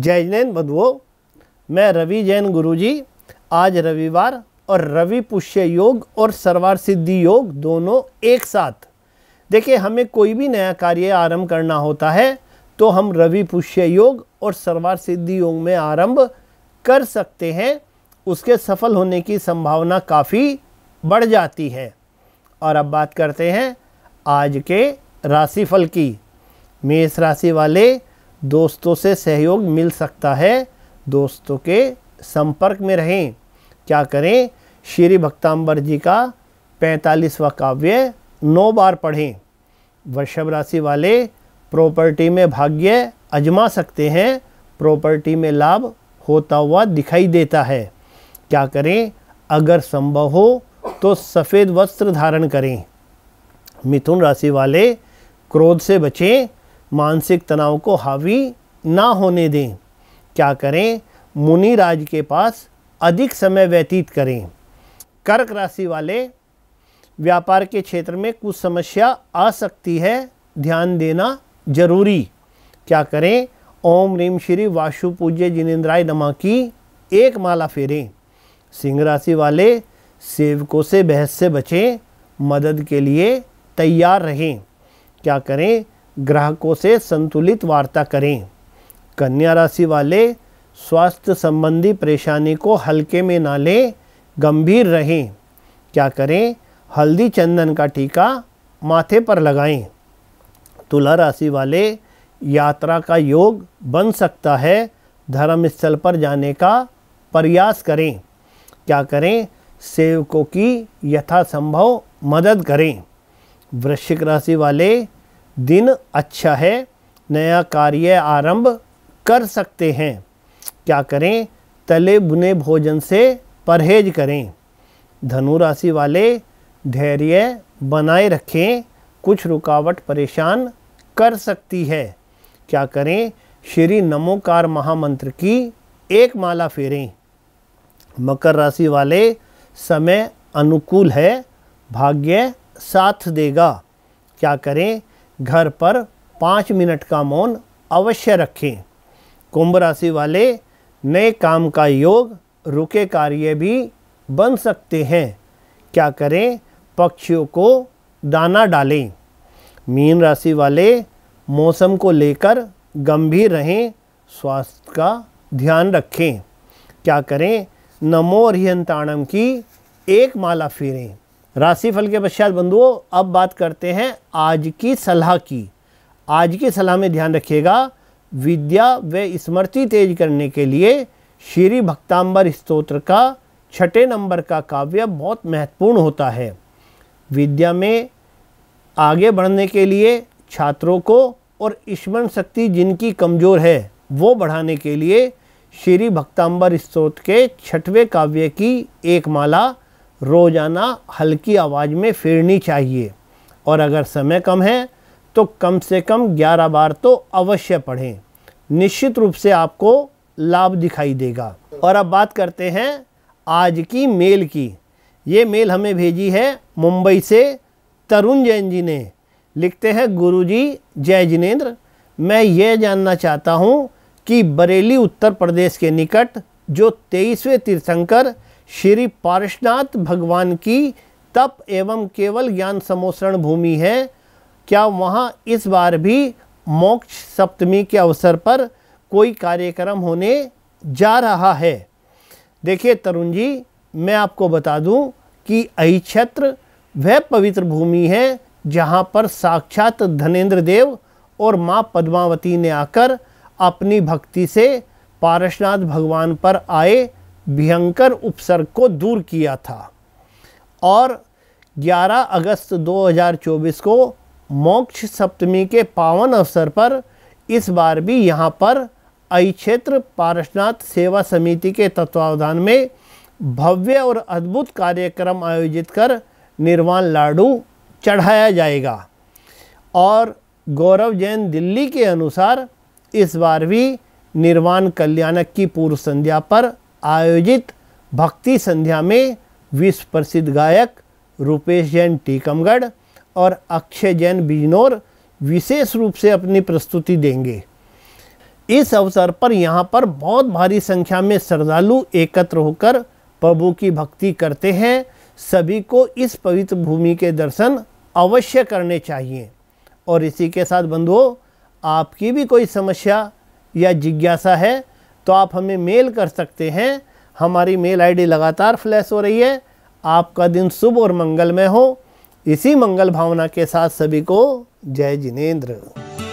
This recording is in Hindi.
जय जैन बधुओ मैं रवि जैन गुरुजी आज रविवार और रवि पुष्य योग और सर्वार सिद्धि योग दोनों एक साथ देखिए हमें कोई भी नया कार्य आरंभ करना होता है तो हम रवि पुष्य योग और सर्वार सिद्धि योग में आरंभ कर सकते हैं उसके सफल होने की संभावना काफ़ी बढ़ जाती है और अब बात करते हैं आज के राशिफल की मेष राशि वाले दोस्तों से सहयोग मिल सकता है दोस्तों के संपर्क में रहें क्या करें श्री भक्तांबर जी का पैंतालीसवा काव्य नौ बार पढ़ें वृषभ राशि वाले प्रॉपर्टी में भाग्य अजमा सकते हैं प्रॉपर्टी में लाभ होता हुआ दिखाई देता है क्या करें अगर संभव हो तो सफ़ेद वस्त्र धारण करें मिथुन राशि वाले क्रोध से बचें मानसिक तनाव को हावी ना होने दें क्या करें मुनि राज के पास अधिक समय व्यतीत करें कर्क राशि वाले व्यापार के क्षेत्र में कुछ समस्या आ सकती है ध्यान देना जरूरी क्या करें ओम रीम श्री वाशु पूज्य जिनेन्द्राय नमा की एक माला फेरें सिंह राशि वाले सेवकों से बहस से बचें मदद के लिए तैयार रहें क्या करें ग्राहकों से संतुलित वार्ता करें कन्या राशि वाले स्वास्थ्य संबंधी परेशानी को हल्के में ना लें गंभीर रहें क्या करें हल्दी चंदन का टीका माथे पर लगाएं तुला राशि वाले यात्रा का योग बन सकता है धर्म स्थल पर जाने का प्रयास करें क्या करें सेवकों की यथासंभव मदद करें वृश्चिक राशि वाले दिन अच्छा है नया कार्य आरंभ कर सकते हैं क्या करें तले बुने भोजन से परहेज करें धनु राशि वाले धैर्य बनाए रखें कुछ रुकावट परेशान कर सकती है क्या करें श्री नमोकार महामंत्र की एक माला फेरें मकर राशि वाले समय अनुकूल है भाग्य साथ देगा क्या करें घर पर पाँच मिनट का मौन अवश्य रखें कुंभ राशि वाले नए काम का योग रुके कार्य भी बन सकते हैं क्या करें पक्षियों को दाना डालें मीन राशि वाले मौसम को लेकर गंभीर रहें स्वास्थ्य का ध्यान रखें क्या करें नमो रिहंताणम की एक माला फेरें राशिफल के पश्चात बंधुओं अब बात करते हैं आज की सलाह की आज की सलाह में ध्यान रखिएगा विद्या व स्मृति तेज करने के लिए श्री भक्ताम्बर स्त्रोत्र का छठे नंबर का काव्य बहुत महत्वपूर्ण होता है विद्या में आगे बढ़ने के लिए छात्रों को और स्मरण शक्ति जिनकी कमज़ोर है वो बढ़ाने के लिए श्री भक्ताम्बर स्त्रोत्र के छठवें काव्य की एक माला रोज़ाना हल्की आवाज़ में फेरनी चाहिए और अगर समय कम है तो कम से कम 11 बार तो अवश्य पढ़ें निश्चित रूप से आपको लाभ दिखाई देगा और अब बात करते हैं आज की मेल की ये मेल हमें भेजी है मुंबई से तरुण जैन जी ने लिखते हैं गुरुजी जय जिनेन्द्र मैं ये जानना चाहता हूँ कि बरेली उत्तर प्रदेश के निकट जो तेईसवें तीर्थंकर श्री पार्शनाथ भगवान की तप एवं केवल ज्ञान समोसरण भूमि है क्या वहाँ इस बार भी मोक्ष सप्तमी के अवसर पर कोई कार्यक्रम होने जा रहा है देखिए तरुण जी मैं आपको बता दूं कि अहि क्षेत्र वह पवित्र भूमि है जहां पर साक्षात धनेन्द्र देव और मां पद्मावती ने आकर अपनी भक्ति से पारसनाथ भगवान पर आए भयंकर उपसर्ग को दूर किया था और 11 अगस्त 2024 को मोक्ष सप्तमी के पावन अवसर पर इस बार भी यहाँ पर आई क्षेत्र पारसनाथ सेवा समिति के तत्वावधान में भव्य और अद्भुत कार्यक्रम आयोजित कर निर्वाण लाडू चढ़ाया जाएगा और गौरव जैन दिल्ली के अनुसार इस बार भी निर्वाण कल्याणक की पूर्व संध्या पर आयोजित भक्ति संध्या में विश्व प्रसिद्ध गायक रूपेश जैन टीकमगढ़ और अक्षय जैन बिजनौर विशेष रूप से अपनी प्रस्तुति देंगे इस अवसर पर यहाँ पर बहुत भारी संख्या में श्रद्धालु एकत्र होकर प्रभु की भक्ति करते हैं सभी को इस पवित्र भूमि के दर्शन अवश्य करने चाहिए और इसी के साथ बंधुओं आपकी भी कोई समस्या या जिज्ञासा है तो आप हमें मेल कर सकते हैं हमारी मेल आईडी लगातार फ्लैश हो रही है आपका दिन शुभ और मंगलमय हो इसी मंगल भावना के साथ सभी को जय जिनेन्द्र